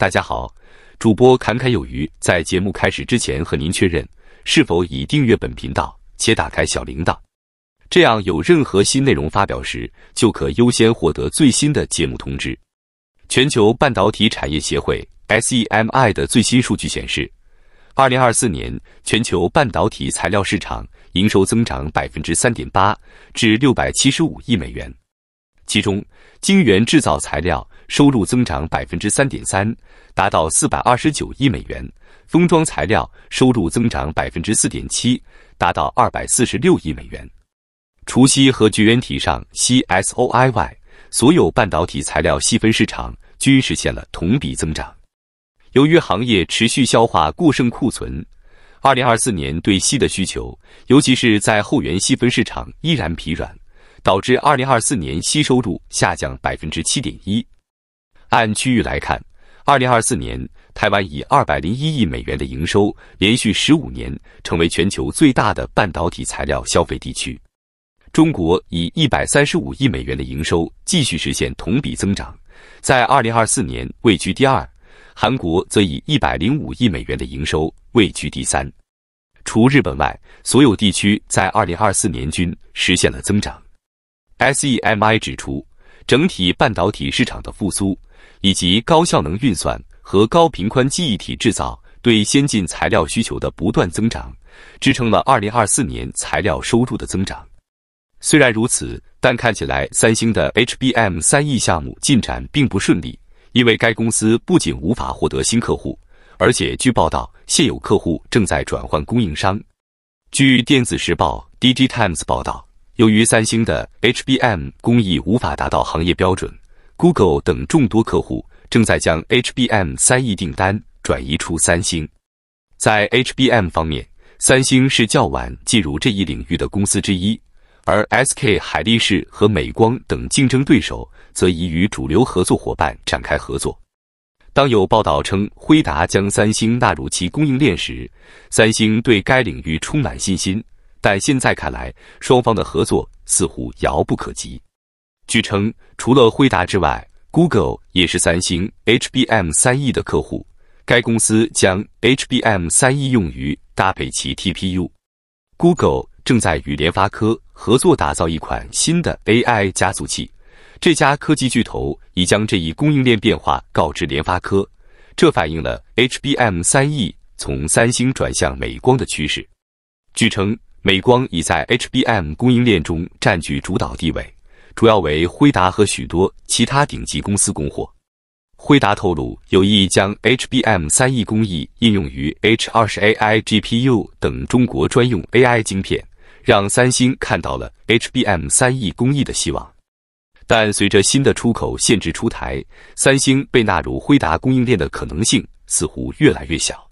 大家好，主播侃侃有余。在节目开始之前，和您确认是否已订阅本频道且打开小铃铛，这样有任何新内容发表时，就可优先获得最新的节目通知。全球半导体产业协会 （SEMI） 的最新数据显示，二零二四年全球半导体材料市场营收增长百分之三点八，至六百七十五亿美元。其中，晶圆制造材料收入增长百分之三点三，达到四百二十九亿美元；封装材料收入增长百分之四点七，达到二百四十六亿美元。除锡和绝缘体上 s s o i 外，所有半导体材料细分市场均实现了同比增长。由于行业持续消化过剩库存，二零二四年对硒的需求，尤其是在后缘细分市场依然疲软。导致2024年息收入下降7.1%。按区域来看，2024年台湾以201亿美元的营收，连续15年成为全球最大的半导体材料消费地区。中国以135亿美元的营收继续实现同比增长，在2024年位居第二。韩国则以105亿美元的营收位居第三。除日本外，所有地区在2024年均实现了增长。Semi 指出，整体半导体市场的复苏，以及高效能运算和高频宽记忆体制造对先进材料需求的不断增长，支撑了2024年材料收入的增长。虽然如此，但看起来三星的 HBM 三 E 项目进展并不顺利，因为该公司不仅无法获得新客户，而且据报道，现有客户正在转换供应商。据电子时报 （DigiTimes） 报道。由于三星的 HBM 工艺无法达到行业标准，Google 等众多客户正在将 HBM 三亿订单转移出三星。在 HBM 方面，三星是较晚进入这一领域的公司之一，而 SK 海力士和美光等竞争对手则已与主流合作伙伴展开合作。当有报道称辉达将三星纳入其供应链时，三星对该领域充满信心。但现在看来，双方的合作似乎遥不可及。据称，除了惠达之外，Google 也是三星 HBM 三 E 的客户。该公司将 HBM 三 E 用于搭配其 TPU。Google 正在与联发科合作打造一款新的 AI 加速器。这家科技巨头已将这一供应链变化告知联发科，这反映了 HBM 三 E 从三星转向美光的趋势。据称。美光已在 HBM 供应链中占据主导地位，主要为辉达和许多其他顶级公司供货。辉达透露有意将 HBM 三亿工艺应用于 H20 AI GPU 等中国专用 AI 晶片，让三星看到了 HBM 三亿工艺的希望。但随着新的出口限制出台，三星被纳入辉达供应链的可能性似乎越来越小。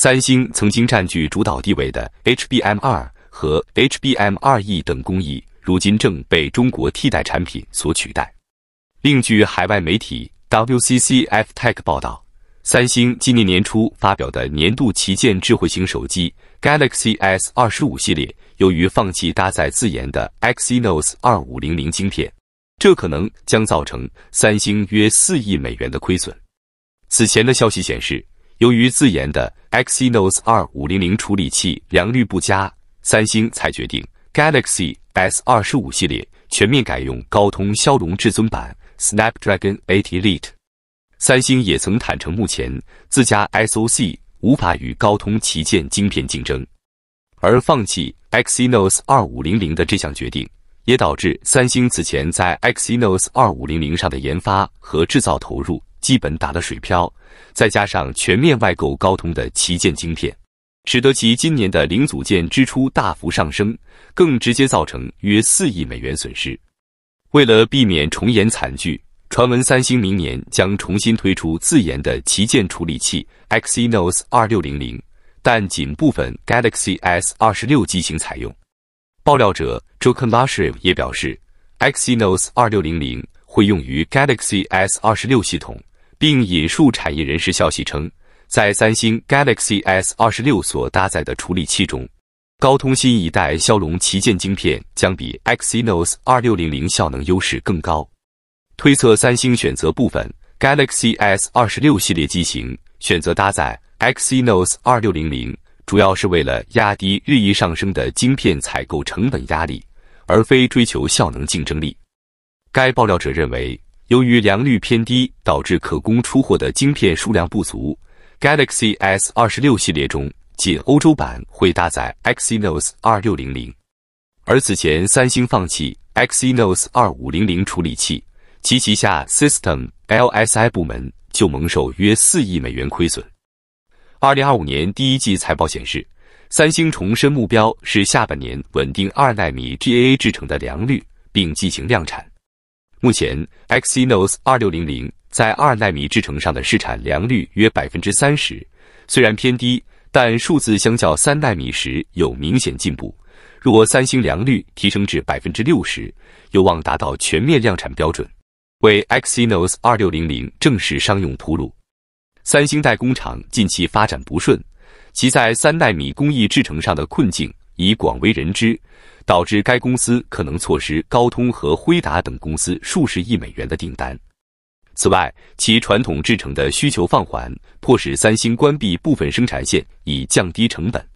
三星曾经占据主导地位的 HBM2 和 HBM2E 等工艺，如今正被中国替代产品所取代。另据海外媒体 WCCF Tech 报道，三星今年年初发表的年度旗舰智慧型手机 Galaxy S 二十五系列，由于放弃搭载自研的 Exynos 二五零零晶片，这可能将造成三星约四亿美元的亏损。此前的消息显示。由于自研的 Exynos 二五零零处理器良率不佳，三星才决定 Galaxy S 二十五系列全面改用高通骁龙至尊版 Snapdragon 8 Elite。三星也曾坦诚，目前自家 SoC 无法与高通旗舰晶片竞争，而放弃 Exynos 二五零零的这项决定，也导致三星此前在 Exynos 二五零零上的研发和制造投入。基本打了水漂，再加上全面外购高通的旗舰晶片，使得其今年的零组件支出大幅上升，更直接造成约四亿美元损失。为了避免重演惨剧，传闻三星明年将重新推出自研的旗舰处理器 Exynos 2600，但仅部分 Galaxy S26 机型采用。爆料者 Jochen l a s h r e v 也表示，Exynos 2600会用于 Galaxy S26 系统。并引述产业人士消息称，在三星 Galaxy S 二十六所搭载的处理器中，高通新一代骁龙旗舰晶片将比 Exynos 二六零零效能优势更高。推测三星选择部分 Galaxy S 二十六系列机型选择搭载 Exynos 二六零零，主要是为了压低日益上升的晶片采购成本压力，而非追求效能竞争力。该爆料者认为。由于良率偏低，导致可供出货的晶片数量不足。Galaxy S 二十六系列中，仅欧洲版会搭载 Exynos 二六零零，而此前三星放弃 Exynos 二五零零处理器，其旗下 System LSI 部门就蒙受约四亿美元亏损。二零二五年第一季财报显示，三星重申目标是下半年稳定二纳米 GAA 制程的良率，并进行量产。目前，Exynos 2600在二纳米制程上的市产良率约百分之三十，虽然偏低，但数字相较三纳米时有明显进步。若三星良率提升至百分之六十，有望达到全面量产标准，为 Exynos 2600正式商用铺路。三星代工厂近期发展不顺，其在三纳米工艺制程上的困境已广为人知。导致该公司可能错失高通和辉达等公司数十亿美元的订单。此外，其传统制成的需求放缓，迫使三星关闭部分生产线以降低成本。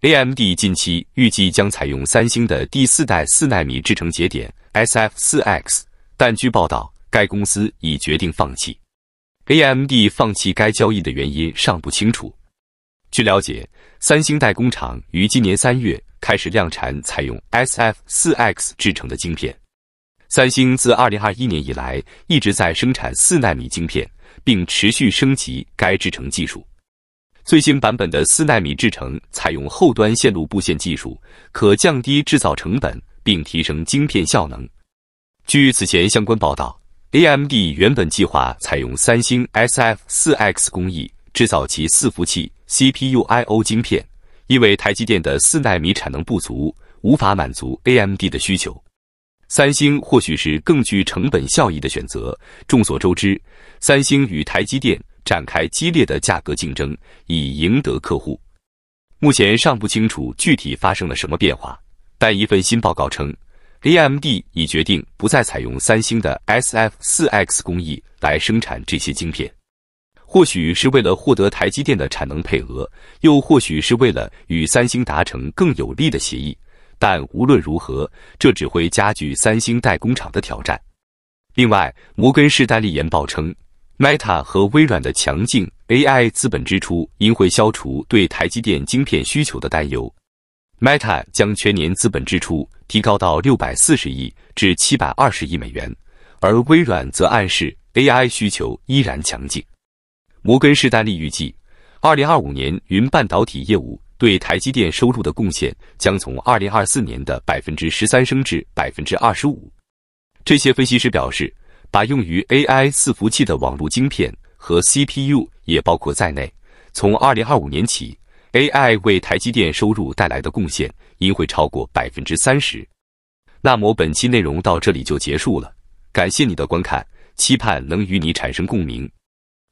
AMD 近期预计将采用三星的第四代四纳米制成节点 SF4X，但据报道，该公司已决定放弃。AMD 放弃该交易的原因尚不清楚。据了解，三星代工厂于今年三月开始量产采用 S F 四 X 制成的晶片。三星自二零二一年以来一直在生产四纳米晶片，并持续升级该制成技术。最新版本的四纳米制成采用后端线路布线技术，可降低制造成本并提升晶片效能。据此前相关报道，A M D 原本计划采用三星 S F 四 X 工艺制造其伺服器。CPU IO 晶片，因为台积电的四纳米产能不足，无法满足 AMD 的需求。三星或许是更具成本效益的选择。众所周知，三星与台积电展开激烈的价格竞争，以赢得客户。目前尚不清楚具体发生了什么变化，但一份新报告称，AMD 已决定不再采用三星的 SF4X 工艺来生产这些晶片。或许是为了获得台积电的产能配额，又或许是为了与三星达成更有利的协议，但无论如何，这只会加剧三星代工厂的挑战。另外，摩根士丹利研报称，Meta 和微软的强劲 AI 资本支出，应会消除对台积电晶片需求的担忧。Meta 将全年资本支出提高到六百四十亿至七百二十亿美元，而微软则暗示 AI 需求依然强劲。摩根士丹利预计，二零二五年云半导体业务对台积电收入的贡献将从二零二四年的百分之十三升至百分之二十五。这些分析师表示，把用于 AI 伺服器的网络晶片和 CPU 也包括在内，从二零二五年起，AI 为台积电收入带来的贡献应会超过百分之三十。那么，本期内容到这里就结束了，感谢你的观看，期盼能与你产生共鸣。